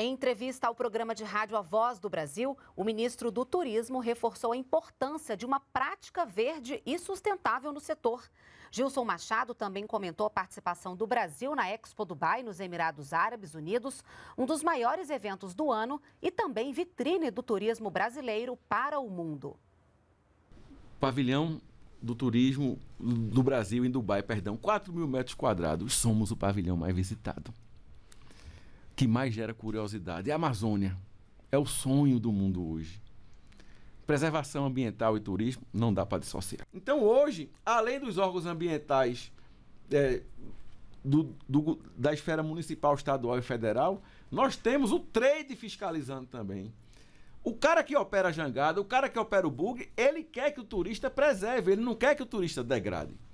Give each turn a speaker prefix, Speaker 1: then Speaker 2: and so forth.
Speaker 1: Em entrevista ao programa de rádio A Voz do Brasil, o ministro do Turismo reforçou a importância de uma prática verde e sustentável no setor. Gilson Machado também comentou a participação do Brasil na Expo Dubai, nos Emirados Árabes Unidos, um dos maiores eventos do ano e também vitrine do turismo brasileiro para o mundo.
Speaker 2: Pavilhão do turismo do Brasil em Dubai, perdão, 4 mil metros quadrados. Somos o pavilhão mais visitado que mais gera curiosidade é a Amazônia. É o sonho do mundo hoje. Preservação ambiental e turismo não dá para dissociar. Então, hoje, além dos órgãos ambientais é, do, do, da esfera municipal, estadual e federal, nós temos o trade fiscalizando também. O cara que opera a jangada, o cara que opera o bug, ele quer que o turista preserve, ele não quer que o turista degrade.